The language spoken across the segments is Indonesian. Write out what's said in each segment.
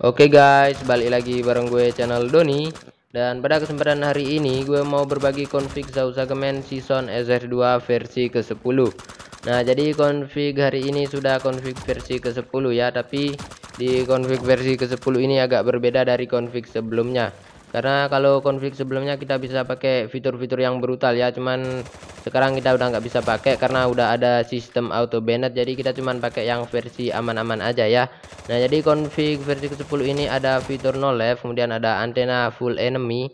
Oke okay guys, balik lagi bareng gue channel Doni Dan pada kesempatan hari ini gue mau berbagi config Sausagemen Season SR2 versi ke-10 Nah jadi config hari ini sudah config versi ke-10 ya Tapi di config versi ke-10 ini agak berbeda dari config sebelumnya karena kalau konflik sebelumnya kita bisa pakai fitur-fitur yang brutal ya cuman sekarang kita udah nggak bisa pakai karena udah ada sistem auto banned jadi kita cuman pakai yang versi aman-aman aja ya nah jadi config versi ke-10 ini ada fitur no left kemudian ada antena full enemy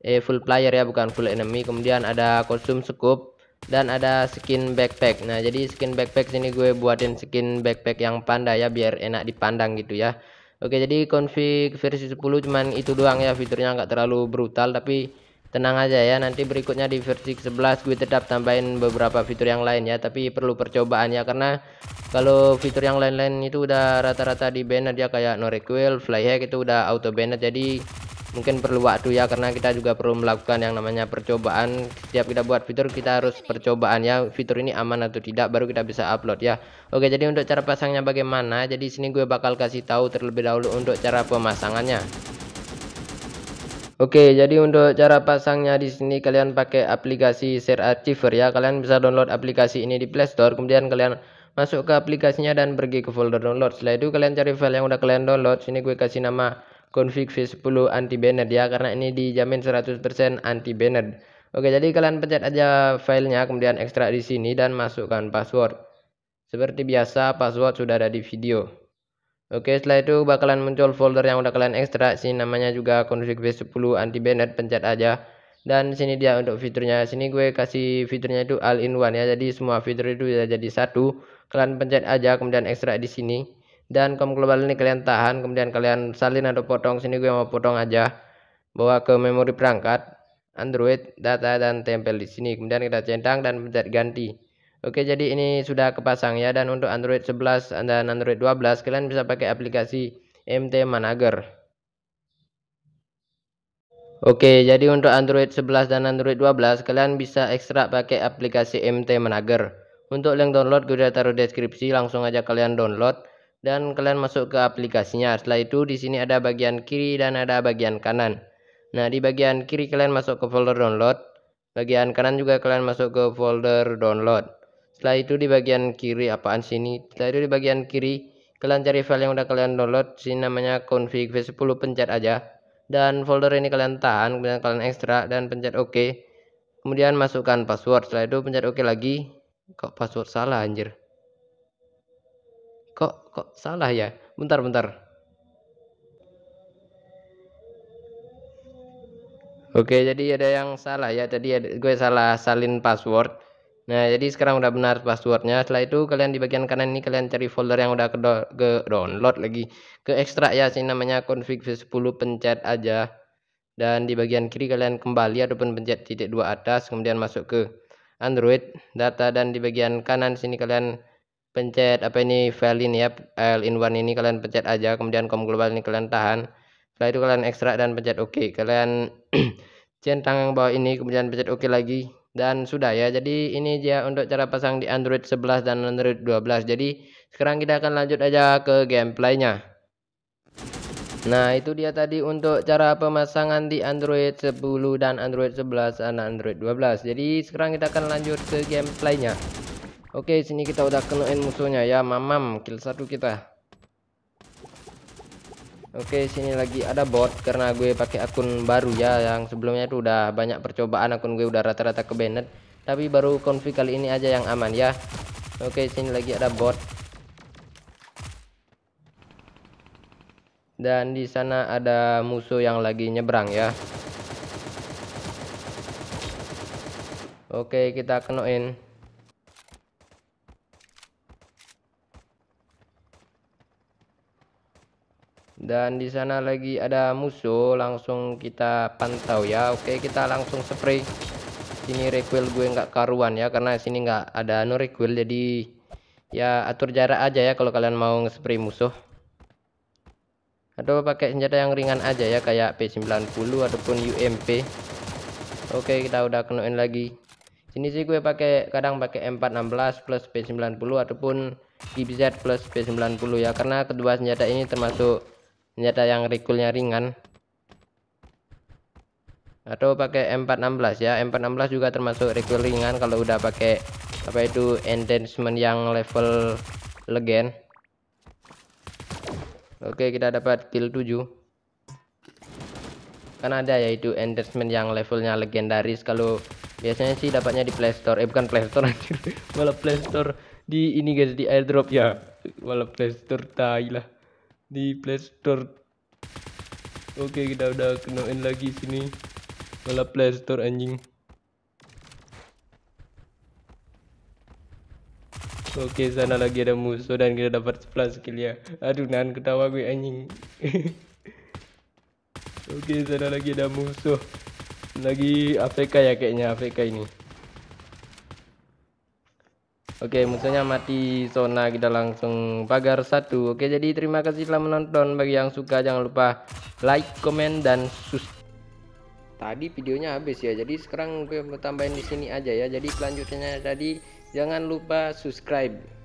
eh full player ya bukan full enemy kemudian ada kostum scope dan ada skin backpack nah jadi skin backpack sini gue buatin skin backpack yang panda ya biar enak dipandang gitu ya Oke jadi config versi 10 cuman itu doang ya fiturnya nggak terlalu brutal tapi tenang aja ya nanti berikutnya di versi 11 gue tetap tambahin beberapa fitur yang lain ya tapi perlu percobaan ya karena kalau fitur yang lain-lain itu udah rata-rata di banner ya kayak no requel flyhack itu udah auto banner jadi mungkin perlu waktu ya karena kita juga perlu melakukan yang namanya percobaan setiap kita buat fitur kita harus percobaan ya fitur ini aman atau tidak baru kita bisa upload ya Oke jadi untuk cara pasangnya bagaimana jadi sini gue bakal kasih tahu terlebih dahulu untuk cara pemasangannya Oke, jadi untuk cara pasangnya di sini kalian pakai aplikasi Share Achiever ya. Kalian bisa download aplikasi ini di Play Store, kemudian kalian masuk ke aplikasinya dan pergi ke folder download. Setelah itu kalian cari file yang udah kalian download. Sini gue kasih nama config v 10 anti banner ya karena ini dijamin 100% anti banner Oke jadi kalian pencet aja filenya kemudian ekstrak di sini dan masukkan password seperti biasa password sudah ada di video Oke setelah itu bakalan muncul folder yang udah kalian ekstrak sini namanya juga config v 10 anti banner pencet aja dan sini dia untuk fiturnya sini gue kasih fiturnya itu all in one ya jadi semua fitur itu jadi satu kalian pencet aja kemudian ekstrak di sini dan kaum global ini kalian tahan kemudian kalian salin atau potong sini gue mau potong aja bawa ke memori perangkat Android data dan tempel di sini kemudian kita centang dan pencet ganti Oke jadi ini sudah kepasang ya dan untuk Android 11 dan Android 12 kalian bisa pakai aplikasi MT Manager Oke, jadi untuk Android 11 dan Android 12 kalian bisa ekstrak pakai aplikasi MT Manager. Untuk link download gue udah taruh deskripsi, langsung aja kalian download dan kalian masuk ke aplikasinya. Setelah itu di sini ada bagian kiri dan ada bagian kanan. Nah, di bagian kiri kalian masuk ke folder download, bagian kanan juga kalian masuk ke folder download. Setelah itu di bagian kiri apaan sini? Setelah itu di bagian kiri kalian cari file yang udah kalian download, sini namanya config v10 pencet aja. Dan folder ini kalian tahan, kemudian kalian ekstrak dan pencet OK. Kemudian masukkan password. Setelah itu pencet OK lagi. Kok password salah anjir? Kok kok salah ya? Bentar, bentar. Oke, jadi ada yang salah ya. Tadi gue salah salin password. Nah, jadi sekarang udah benar passwordnya. Setelah itu kalian di bagian kanan ini kalian cari folder yang udah ke, download lagi, ke ekstrak ya. Sini namanya config v10 pencet aja. Dan di bagian kiri kalian kembali ataupun pencet titik dua atas kemudian masuk ke Android data dan di bagian kanan sini kalian pencet apa ini file ini ya L in one ini kalian pencet aja kemudian com global ini kalian tahan setelah itu kalian ekstrak dan pencet OK kalian centang yang bawah ini kemudian pencet OK lagi dan sudah ya jadi ini dia untuk cara pasang di Android 11 dan Android 12 jadi sekarang kita akan lanjut aja ke gameplaynya Nah itu dia tadi untuk cara pemasangan di Android 10 dan Android 11 dan Android 12 Jadi sekarang kita akan lanjut ke gameplaynya Oke, sini kita udah kenoin musuhnya ya, mamam kill satu kita. Oke, sini lagi ada bot karena gue pakai akun baru ya yang sebelumnya tuh udah banyak percobaan akun gue udah rata-rata ke banned, tapi baru konflik kali ini aja yang aman ya. Oke, sini lagi ada bot. Dan di sana ada musuh yang lagi nyebrang ya. Oke, kita kenoin. dan di sana lagi ada musuh langsung kita pantau ya oke kita langsung spray sini recoil gue nggak karuan ya karena sini nggak ada no anu recoil jadi ya atur jarak aja ya kalau kalian mau nge-spray musuh atau pakai senjata yang ringan aja ya kayak P90 ataupun UMP oke kita udah kenoin lagi sini sih gue pakai kadang pakai M416 plus P90 ataupun GBZ plus P90 ya karena kedua senjata ini termasuk ini ada yang recoilnya ringan atau pakai M416 ya M416 juga termasuk recoil ringan kalau udah pakai apa itu enhancement yang level legend oke kita dapat kill 7 kan ada yaitu enhancement yang levelnya legendaris kalau biasanya sih dapatnya di playstore eh bukan playstore anjir malah playstore di ini guys di airdrop ya malah playstore tai lah di playstore oke kita udah kenalin lagi sini malah playstore anjing Oke sana lagi ada musuh dan kita dapat 11 skill ya Aduh nahan ketawa gue anjing Oke sana lagi ada musuh Lagi APK ya kayaknya APK ini Oke musuhnya mati zona kita langsung pagar satu Oke jadi terima kasih telah menonton bagi yang suka jangan lupa like comment dan sus tadi videonya habis ya jadi sekarang gue tambahin di sini aja ya jadi kelanjutannya tadi jangan lupa subscribe